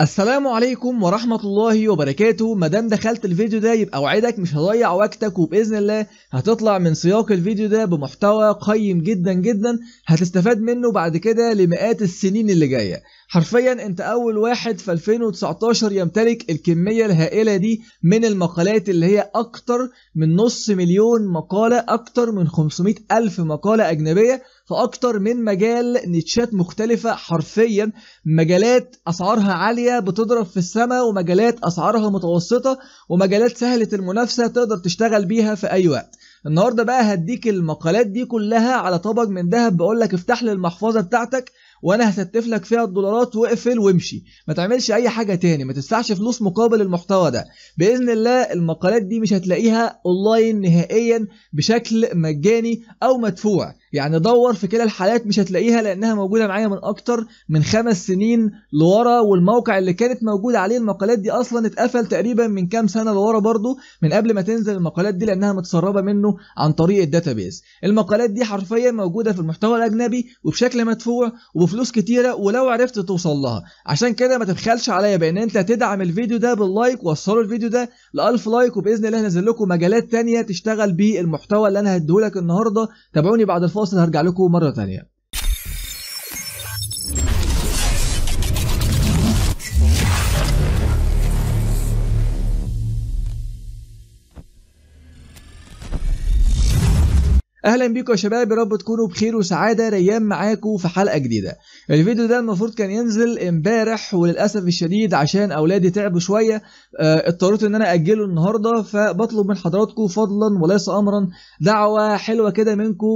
السلام عليكم ورحمة الله وبركاته مدام دخلت الفيديو ده يبقى اوعدك مش هضيع وقتك وبإذن الله هتطلع من سياق الفيديو ده بمحتوى قيم جدا جدا هتستفاد منه بعد كده لمئات السنين اللي جاية حرفيا انت اول واحد في 2019 يمتلك الكميه الهائله دي من المقالات اللي هي اكتر من نص مليون مقاله اكتر من 500 الف مقاله اجنبيه في اكتر من مجال نيتشات مختلفه حرفيا مجالات اسعارها عاليه بتضرب في السماء ومجالات اسعارها متوسطه ومجالات سهله المنافسه تقدر تشتغل بيها في اي وقت النهارده بقى هديك المقالات دي كلها على طبق من ذهب بقول لك افتح لي المحفظه بتاعتك وانا هستف لك فيها الدولارات واقفل وامشي ما تعملش اي حاجه تاني ما تدفعش فلوس مقابل المحتوى ده باذن الله المقالات دي مش هتلاقيها اونلاين نهائيا بشكل مجاني او مدفوع يعني دور في كلا الحالات مش هتلاقيها لانها موجوده معايا من اكتر من خمس سنين لورا والموقع اللي كانت موجوده عليه المقالات دي اصلا اتقفل تقريبا من كام سنه لورا برضو من قبل ما تنزل المقالات دي لانها متسربه منه عن طريق الداتابيز المقالات دي حرفيا موجوده في المحتوى الاجنبي وبشكل مدفوع وبفلوس كتيره ولو عرفت توصل لها عشان كده ما تبخلش عليا بان انت تدعم الفيديو ده باللايك وصلوا الفيديو ده ل 1000 لايك وباذن الله هنزل لكم مجالات ثانيه تشتغل بالمحتوى اللي انا هديه النهارده تابعوني بعد الفاصل الفاصل هرجع لكم مره ثانيه اهلا بيكم يا شباب يا رب تكونوا بخير وسعاده ريان معاكم في حلقه جديده الفيديو ده المفروض كان ينزل امبارح وللاسف الشديد عشان اولادي تعبوا شويه آه، اضطريت ان انا اجله النهارده فبطلب من حضراتكم فضلا وليس امرا دعوه حلوه كده منكم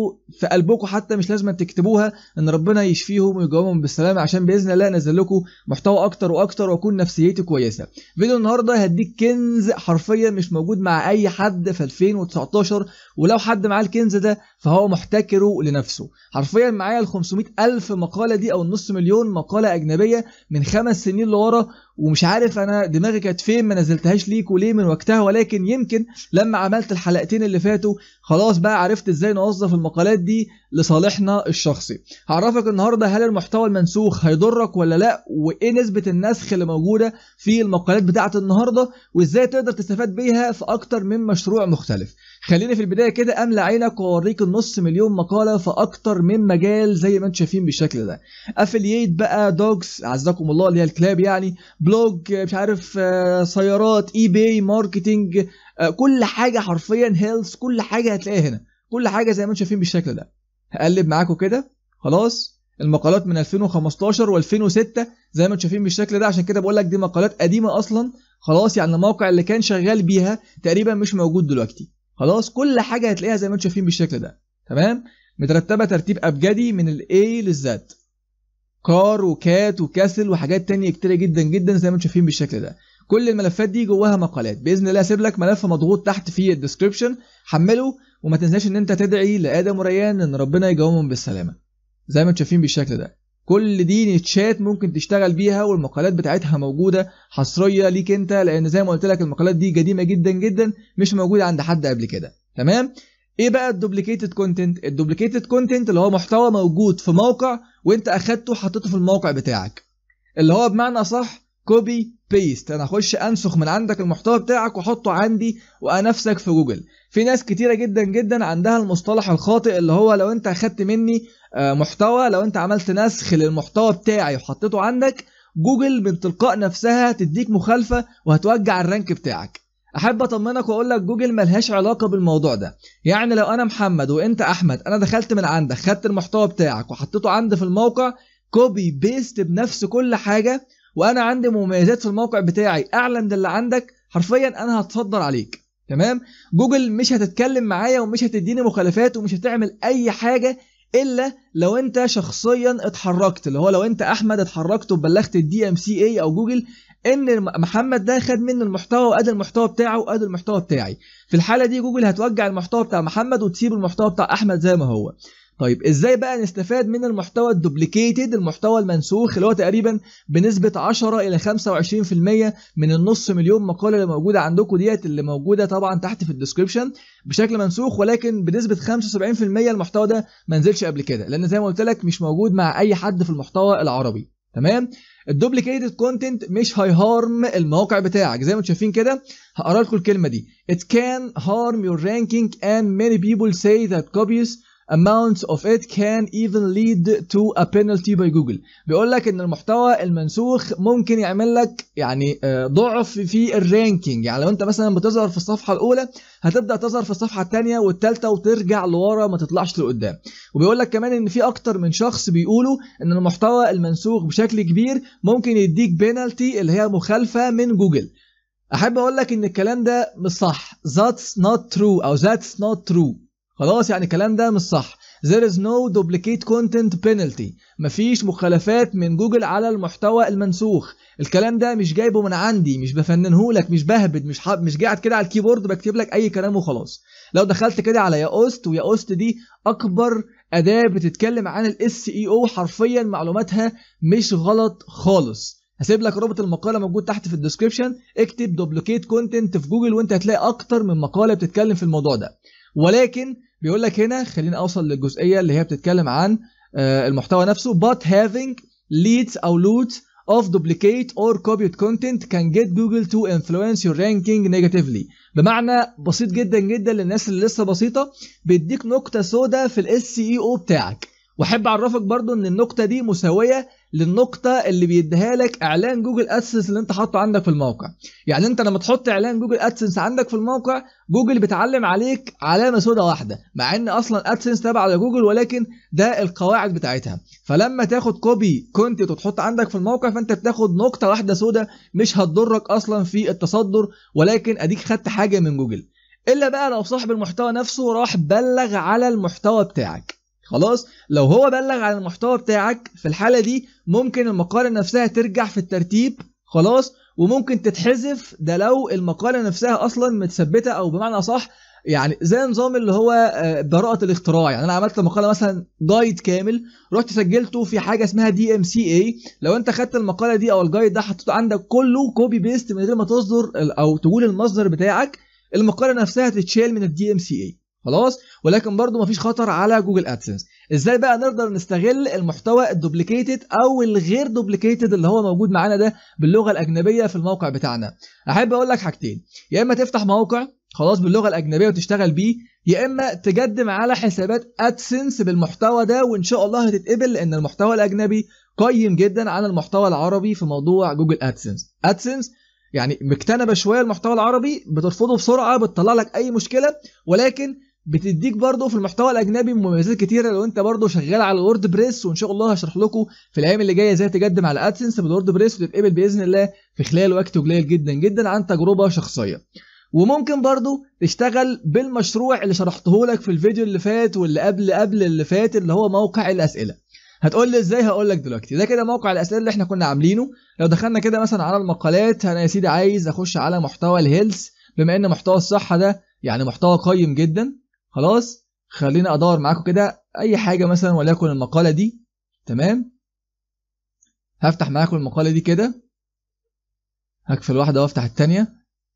في قلبكم حتى مش لازم تكتبوها ان ربنا يشفيهم ويجاوبهم بالسلامه عشان باذن الله انزل لكم محتوى اكتر واكتر واكون نفسيتي كويسه فيديو النهارده هديك كنز حرفيا مش موجود مع اي حد في 2019 ولو حد معاه الكنز ده فهو محتكره لنفسه حرفيا معايا ال ألف مقالة دي أو النص مليون مقالة أجنبية من خمس سنين لورا ومش عارف أنا دماغي كانت فين ما نزلتهاش ليك وليه من وقتها ولكن يمكن لما عملت الحلقتين اللي فاتوا خلاص بقى عرفت إزاي نوظف المقالات دي لصالحنا الشخصي هعرفك النهاردة هل المحتوى المنسوخ هيضرك ولا لا وإيه نسبة النسخ اللي موجودة في المقالات بتاعة النهاردة وإزاي تقدر تستفاد بيها في أكتر من مشروع مختلف خليني في البدايه كده املى عينك واوريك النص مليون مقاله في اكتر من مجال زي ما انتم شايفين بالشكل ده افلييت بقى دوجز اعزكم الله اللي هي الكلاب يعني بلوج مش عارف آه، سيارات اي باي ماركتنج آه، كل حاجه حرفيا هيلث كل حاجه هتلاقيها هنا كل حاجه زي ما انتم شايفين بالشكل ده هقلب معاكم كده خلاص المقالات من 2015 و2006 زي ما انتم شايفين بالشكل ده عشان كده بقول لك دي مقالات قديمه اصلا خلاص يعني الموقع اللي كان شغال بيها تقريبا مش موجود دلوقتي خلاص كل حاجه هتلاقيها زي ما انتم شايفين بالشكل ده تمام مترتبه ترتيب ابجدي من الاي للزد كار وكات وكاسل وحاجات تانية كتيرة جدا جدا زي ما انتم شايفين بالشكل ده كل الملفات دي جواها مقالات باذن الله هسيب لك ملف مضغوط تحت في الديسكربشن حمله وما تنساش ان انت تدعي لادم وريان ان ربنا يجاوبهم بالسلامه زي ما انتم شايفين بالشكل ده كل دي نتشات ممكن تشتغل بيها والمقالات بتاعتها موجوده حصريه ليك انت لان زي ما قلت لك المقالات دي قديمه جدا جدا مش موجوده عند حد قبل كده تمام ايه بقى الدوبليكيتد كونتنت الدوبليكيتد كونتنت اللي هو محتوى موجود في موقع وانت اخدته وحطيته في الموقع بتاعك اللي هو بمعنى صح كوبي بيست انا اخش انسخ من عندك المحتوى بتاعك واحطه عندي وانافسك في جوجل في ناس كتيره جدا جدا عندها المصطلح الخاطئ اللي هو لو انت اخدت مني آه، محتوى لو انت عملت نسخ للمحتوى بتاعي وحطيته عندك جوجل من تلقاء نفسها هتديك مخالفه وهتوجع الرانك بتاعك احب اطمنك واقول لك جوجل ملهاش علاقه بالموضوع ده يعني لو انا محمد وانت احمد انا دخلت من عندك خدت المحتوى بتاعك وحطيته عندي في الموقع كوبي بيست بنفس كل حاجه وانا عندي مميزات في الموقع بتاعي اعلى من اللي عندك حرفيا انا هتصدر عليك تمام جوجل مش هتتكلم معايا ومش هتديني مخالفات ومش هتعمل اي حاجه الا لو انت شخصيا اتحركت اللي هو لو انت احمد اتحركت وبلغت الدي ام سي اي او جوجل ان محمد ده خد منه المحتوى وادى المحتوى بتاعه وادى المحتوى بتاعي في الحاله دي جوجل هتوجع المحتوى بتاع محمد وتسيب المحتوى بتاع احمد زي ما هو طيب ازاي بقى نستفاد من المحتوى الدوبليكيتد المحتوى المنسوخ اللي هو تقريبا بنسبه 10 الى 25% من النص مليون مقاله اللي موجوده عندكم ديت اللي موجوده طبعا تحت في الديسكربشن بشكل منسوخ ولكن بنسبه 75% المحتوى ده ما نزلش قبل كده لان زي ما قلت لك مش موجود مع اي حد في المحتوى العربي تمام الدوبليكيتد كونتنت مش هيهارم الموقع بتاعك زي ما انتم شايفين كده هقرا لكم الكلمه دي it can harm your ranking and many people say that copies amount of it can even lead to a penalty by Google بيقول لك ان المحتوى المنسوخ ممكن يعمل لك يعني آه، ضعف في الرانكينج يعني لو انت مثلا بتظهر في الصفحه الاولى هتبدا تظهر في الصفحه الثانيه والثالثه وترجع لورا ما تطلعش لقدام وبيقول لك كمان ان في اكتر من شخص بيقولوا ان المحتوى المنسوخ بشكل كبير ممكن يديك بينالتي اللي هي مخالفه من جوجل احب اقول لك ان الكلام ده مش صح that's not true او that's not true خلاص يعني الكلام ده مش صح there is no duplicate content penalty مفيش مخالفات من جوجل على المحتوى المنسوخ الكلام ده مش جايبه من عندي مش بفننهولك مش بهبد مش حب مش قاعد كده على الكيبورد بكتب لك اي كلام وخلاص لو دخلت كده على يا اوست ويا اوست دي اكبر اداه بتتكلم عن الاس اي او حرفيا معلوماتها مش غلط خالص هسيب لك رابط المقاله موجود تحت في الديسكربشن اكتب دوبليكيت كونتنت في جوجل وانت هتلاقي اكتر من مقاله بتتكلم في الموضوع ده ولكن بيقول لك هنا خلينا اوصل للجزئيه اللي هي بتتكلم عن آه، المحتوى نفسه but having leads او loot of duplicate or copied content can get Google to influence your ranking negatively بمعنى بسيط جدا جدا للناس اللي لسه بسيطه بيديك نقطه سوداء في الاس اي او بتاعك واحب اعرفك برضو ان النقطه دي مساويه للنقطه اللي بيديها لك اعلان جوجل ادسنس اللي انت حاطه عندك في الموقع يعني انت لما تحط اعلان جوجل ادسنس عندك في الموقع جوجل بتعلم عليك علامه سوداء واحده مع ان اصلا ادسنس تابعه لجوجل ولكن ده القواعد بتاعتها فلما تاخد كوبي كونتنت وتحط عندك في الموقع فانت بتاخد نقطه واحده سوداء مش هتضرك اصلا في التصدر ولكن اديك خدت حاجه من جوجل الا بقى لو صاحب المحتوى نفسه راح بلغ على المحتوى بتاعك خلاص لو هو بلغ عن المحتوى بتاعك في الحاله دي ممكن المقاله نفسها ترجع في الترتيب خلاص وممكن تتحذف ده لو المقاله نفسها اصلا متثبته او بمعنى اصح يعني زي نظام اللي هو آه، براءه الاختراع يعني انا عملت مقاله مثلا جايد كامل رحت سجلته في حاجه اسمها دي ام سي اي لو انت خدت المقاله دي او الجايد ده حطيته عندك كله كوبي بيست من غير ما تصدر او تقول المصدر بتاعك المقاله نفسها تتشال من الدي ام سي اي خلاص ولكن برضو مفيش خطر على جوجل ادسنس ازاي بقى نقدر نستغل المحتوى الدوبليكيتد او الغير دوبليكيتد اللي هو موجود معانا ده باللغه الاجنبيه في الموقع بتاعنا احب اقول لك حاجتين يا اما تفتح موقع خلاص باللغه الاجنبيه وتشتغل بيه يا اما تقدم على حسابات ادسنس بالمحتوى ده وان شاء الله هتتقبل لان المحتوى الاجنبي قيم جدا عن المحتوى العربي في موضوع جوجل ادسنس ادسنس يعني مكتنبه شويه المحتوى العربي بترفضه بسرعه بتطلع لك اي مشكله ولكن بتديك برضه في المحتوى الاجنبي مميزات كتيره لو انت برضه شغال على الورد بريس وان شاء الله هشرح لكم في الايام اللي جايه ازاي تقدم على ادسنس بالورد بريس وتتقبل باذن الله في خلال وقت قليل جدا جدا عن تجربه شخصيه وممكن برضه تشتغل بالمشروع اللي شرحته لك في الفيديو اللي فات واللي قبل قبل اللي فات اللي هو موقع الاسئله هتقول لي ازاي هقول لك دلوقتي ده كده موقع الاسئله اللي احنا كنا عاملينه لو دخلنا كده مثلا على المقالات انا يا سيدي عايز اخش على محتوى الهيلث بما ان محتوى الصحه ده يعني محتوى قيم جدا خلاص خلينا ادور معاكم كده اي حاجه مثلا وليكن المقاله دي تمام هفتح معاكم المقاله دي كده هقفل واحده وافتح التانية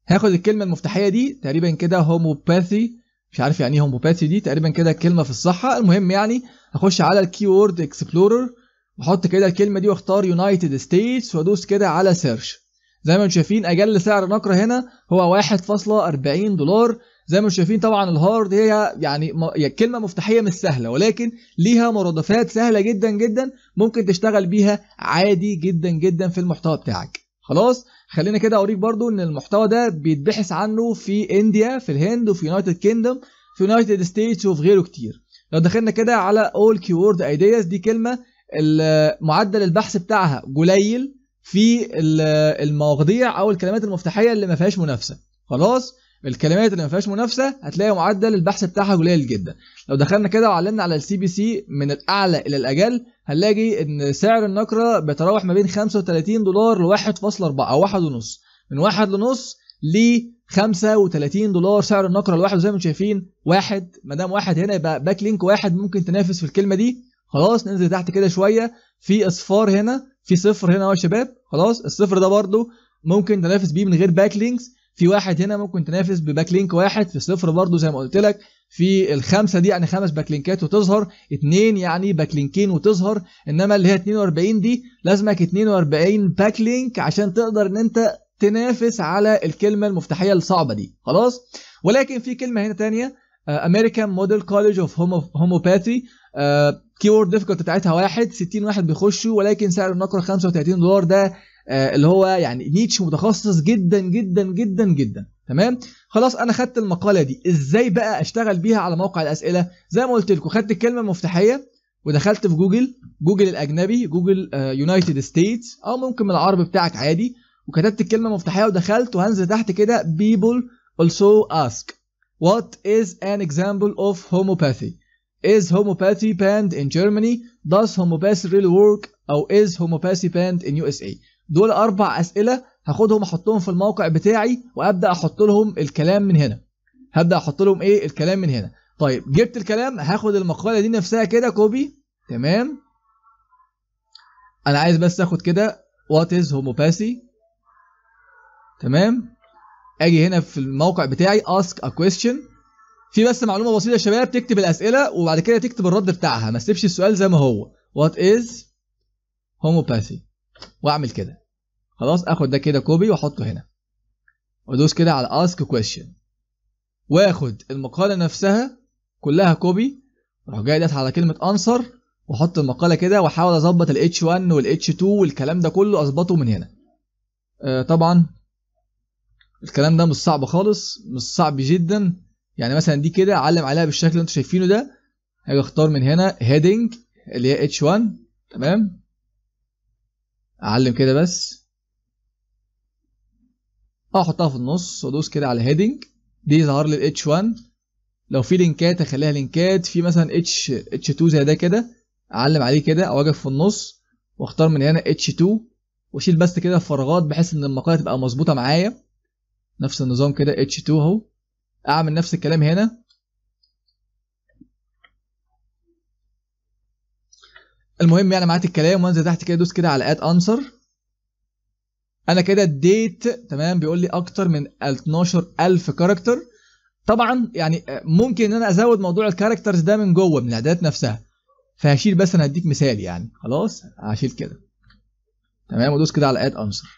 هاخد الكلمه المفتاحيه دي تقريبا كده هوموباثي مش عارف يعني ايه هوموباثي دي تقريبا كده كلمه في الصحه المهم يعني هخش على الكي وورد اكسبلورر واحط كده الكلمه دي واختار يونايتد ستيتس وادوس كده على سيرش زي ما انتم شايفين اجل سعر نقره هنا هو 1.40 دولار زي ما شايفين طبعا الهارد هي يعني كلمه مفتاحيه مش سهله ولكن ليها مرادفات سهله جدا جدا ممكن تشتغل بيها عادي جدا جدا في المحتوى بتاعك خلاص خلينا كده اوريك برضو ان المحتوى ده بيتبحث عنه في انديا في الهند وفي يونايتد كيندم في يونايتد ستيتس وفي غيره كتير لو دخلنا كده على اول كيورد ايدياز دي كلمه معدل البحث بتاعها قليل في المواضيع او الكلمات المفتاحيه اللي ما فيهاش منافسه خلاص الكلمات اللي ما فيهاش منافسه هتلاقي معدل البحث بتاعها قليل جدا لو دخلنا كده وعلمنا على السي بي سي من الاعلى الى الاجل هنلاقي ان سعر النقره بيتراوح ما بين 35 دولار ل 1.4 او 1.5 من 1 لنص ل 35 دولار سعر النقره الواحد زي ما انتم شايفين واحد ما دام واحد هنا يبقى باك لينك واحد ممكن تنافس في الكلمه دي خلاص ننزل تحت كده شويه في اصفار هنا في صفر هنا يا شباب خلاص الصفر ده برده ممكن تنافس بيه من غير باك لينكس في واحد هنا ممكن تنافس بباك لينك واحد في صفر برضه زي ما قلت لك في الخمسه دي يعني خمس باك لينكات وتظهر اثنين يعني باك لينكين وتظهر انما اللي هي 42 دي لازمك 42 باك لينك عشان تقدر ان انت تنافس على الكلمه المفتاحيه الصعبه دي خلاص ولكن في كلمه هنا ثانيه امريكان موديل كوليدج اوف هوموباثي كيورد ديفيكولت بتاعتها واحد 60 واحد بيخشوا ولكن سعر النقره 35 دولار ده آه، اللي هو يعني نيتش متخصص جدا جدا جدا جدا تمام خلاص انا خدت المقاله دي ازاي بقى اشتغل بيها على موقع الاسئله زي ما قلت لكم خدت الكلمه المفتاحيه ودخلت في جوجل جوجل الاجنبي جوجل يونايتد آه، ستيتس او ممكن من العربي بتاعك عادي وكتبت الكلمه المفتاحيه ودخلت وهنزل تحت كده بيبول also ask what is an example of homeopathy is homeopathy banned in Germany does homeopathy really work او is homeopathy banned in USA دول اربع اسئله هاخدهم احطهم في الموقع بتاعي وابدا احط لهم الكلام من هنا هبدا احط لهم ايه الكلام من هنا طيب جبت الكلام هاخد المقاله دي نفسها كده كوبي تمام انا عايز بس اخد كده وات از هوموباثي تمام اجي هنا في الموقع بتاعي اسك ا كويستشن في بس معلومه بسيطه يا شباب تكتب الاسئله وبعد كده تكتب الرد بتاعها ما تسيبش السؤال زي ما هو وات از هوموباثي واعمل كده خلاص اخد ده كده كوبي واحطه هنا وادوس كده على اسك كويشن واخد المقاله نفسها كلها كوبي اروح جاي داس على كلمه انسر واحط المقاله كده واحاول اظبط الاتش 1 والاتش 2 والكلام ده كله اظبطه من هنا آه طبعا الكلام ده مش صعب خالص مش صعب جدا يعني مثلا دي كده اعلم عليها بالشكل اللي انتم شايفينه ده هاجي اختار من هنا هيدنج اللي هي اتش 1 تمام اعلم كده بس أه، احطها في النص وادوس كده على هيدنج دي ظهر لي الاتش 1 لو في لينكات اخليها لينكات في مثلا اتش اتش 2 زي ده كده اعلم عليه كده او اجي في النص واختار من هنا اتش 2 واشيل بس كده الفراغات بحيث ان المقاله تبقى مظبوطه معايا نفس النظام كده اتش 2 اهو اعمل نفس الكلام هنا المهم يعني معاك الكلام وانزل تحت كده دوس كده على اد انسر انا كده اديت تمام بيقول لي اكتر من 12000 كاركتر طبعا يعني ممكن ان انا ازود موضوع الكاركترز ده من جوه من الاعدادات نفسها فهشيل بس انا هديك مثال يعني خلاص هشيل كده تمام ودوس كده على اد انسر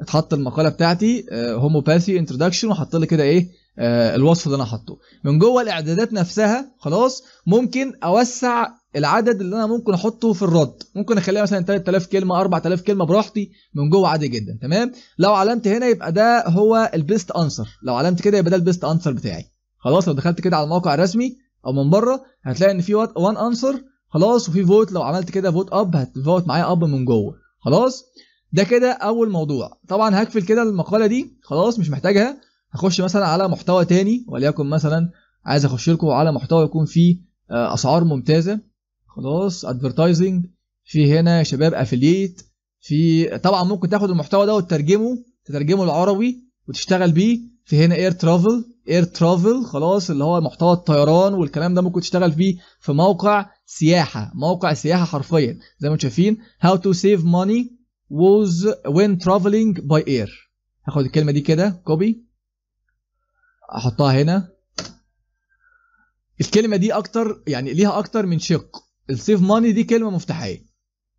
اتحط المقاله بتاعتي هوموباثي آه، انتروداكشن وحط لي كده ايه آه، الوصف اللي انا حاطه من جوه الاعدادات نفسها خلاص ممكن اوسع العدد اللي انا ممكن احطه في الرد ممكن اخليها مثلا 3000 كلمه 4000 كلمه براحتي من جوه عادي جدا تمام لو علمت هنا يبقى ده هو البيست انسر لو علمت كده يبقى ده البيست انسر بتاعي خلاص لو دخلت كده على الموقع الرسمي او من بره هتلاقي ان في وان انسر خلاص وفي فوت لو عملت كده فوت اب هتفوت معايا اب من جوه خلاص ده كده اول موضوع طبعا هقفل كده المقاله دي خلاص مش محتاجها هخش مثلا على محتوى تاني وليكن مثلا عايز اخش لكم على محتوى يكون فيه آه، اسعار ممتازه خلاص ادفرتايزنج في هنا يا شباب افيليت في طبعا ممكن تاخد المحتوى ده وتترجمه تترجمه العربي وتشتغل بيه في هنا اير ترافل اير ترافل خلاص اللي هو محتوى الطيران والكلام ده ممكن تشتغل فيه في موقع سياحه موقع سياحه حرفيا زي ما انتم شايفين هاو تو سيف ماني ووز وين ترافلنج باي اير هاخد الكلمه دي كده كوبي احطها هنا الكلمه دي اكتر يعني ليها اكتر من شق السيف ماني دي كلمه مفتاحيه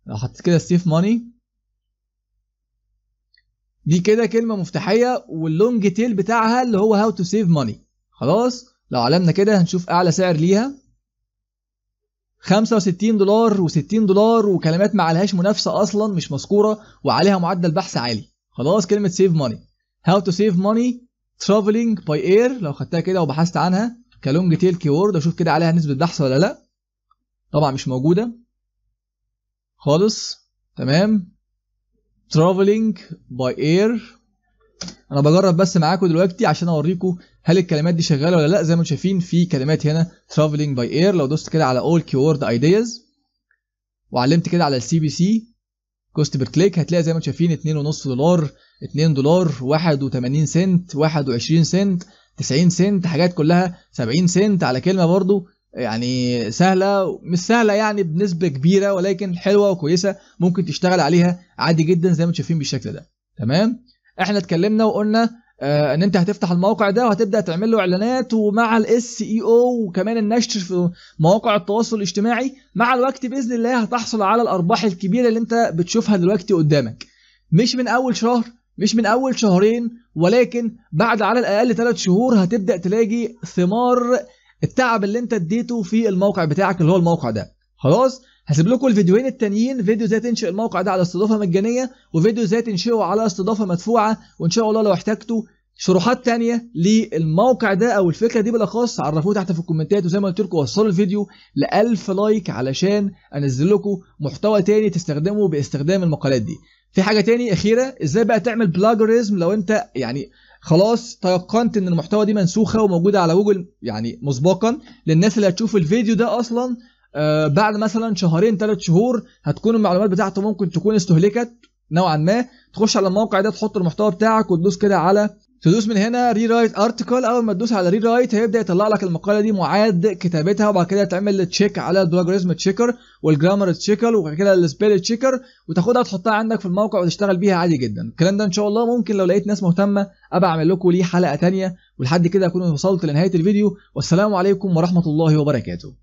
لو حطيت كده السيف ماني دي كده كلمه مفتاحيه واللونج تيل بتاعها اللي هو هاو تو سيف ماني خلاص لو علمنا كده هنشوف اعلى سعر ليها 65 دولار و60 دولار وكلمات ما عليهاش منافسه اصلا مش مذكوره وعليها معدل بحث عالي خلاص كلمه سيف ماني هاو تو سيف ماني ترافلينج باي اير لو خدتها كده وبحثت عنها كلونج تيل كيورد اشوف كده عليها نسبه بحث ولا لا طبعا مش موجوده خالص تمام traveling by air انا بجرب بس معاكم دلوقتي عشان اوريكم هل الكلمات دي شغاله ولا لا زي ما انتم شايفين في كلمات هنا traveling by air لو دوست كده على all keyword ideas وعلمت كده على السي بي سي كوست بير كليك هتلاقي زي ما انتم شايفين 2.5 دولار 2 دولار 81 سنت 21 سنت 90 سنت حاجات كلها 70 سنت على كلمه برضو يعني سهله مش سهله يعني بنسبه كبيره ولكن حلوه وكويسه ممكن تشتغل عليها عادي جدا زي ما انتم شايفين بالشكل ده تمام احنا اتكلمنا وقلنا آه ان انت هتفتح الموقع ده وهتبدا تعمل له اعلانات ومع الاس اي او وكمان النشر في مواقع التواصل الاجتماعي مع الوقت باذن الله هتحصل على الارباح الكبيره اللي انت بتشوفها دلوقتي قدامك مش من اول شهر مش من اول شهرين ولكن بعد على الاقل ثلاث شهور هتبدا تلاقي ثمار التعب اللي انت اديته في الموقع بتاعك اللي هو الموقع ده خلاص هسيب لكم الفيديوهين التانيين فيديو ازاي تنشئ الموقع ده على استضافه مجانيه وفيديو ازاي تنشئه على استضافه مدفوعه وان شاء الله لو احتجتوا شروحات تانية للموقع ده او الفكره دي بالاخص عرفوه تحت في الكومنتات وزي ما قلت لكم وصلوا الفيديو ل 1000 لايك علشان انزل لكم محتوى تاني تستخدمه باستخدام المقالات دي في حاجه تاني اخيره ازاي بقى تعمل بلاجرزم لو انت يعني خلاص تيقنت ان المحتوى دي منسوخه وموجوده على جوجل يعني مسبقا للناس اللي هتشوف الفيديو ده اصلا آه، بعد مثلا شهرين ثلاث شهور هتكون المعلومات بتاعته ممكن تكون استهلكت نوعا ما تخش على الموقع ده تحط المحتوى بتاعك وتدوس كده على تدوس من هنا ري رايت ارتكل اول ما تدوس على ري رايت هيبدا يطلع لك المقاله دي معاد كتابتها وبعد كده تعمل تشيك على البلاجريزم تشيكر والجرامر تشيكر وبعد كده السبيل تشيكر وتاخدها تحطها عندك في الموقع وتشتغل بيها عادي جدا الكلام ده ان شاء الله ممكن لو لقيت ناس مهتمه ابقى اعمل لكم ليه حلقه ثانيه ولحد كده اكون وصلت لنهايه الفيديو والسلام عليكم ورحمه الله وبركاته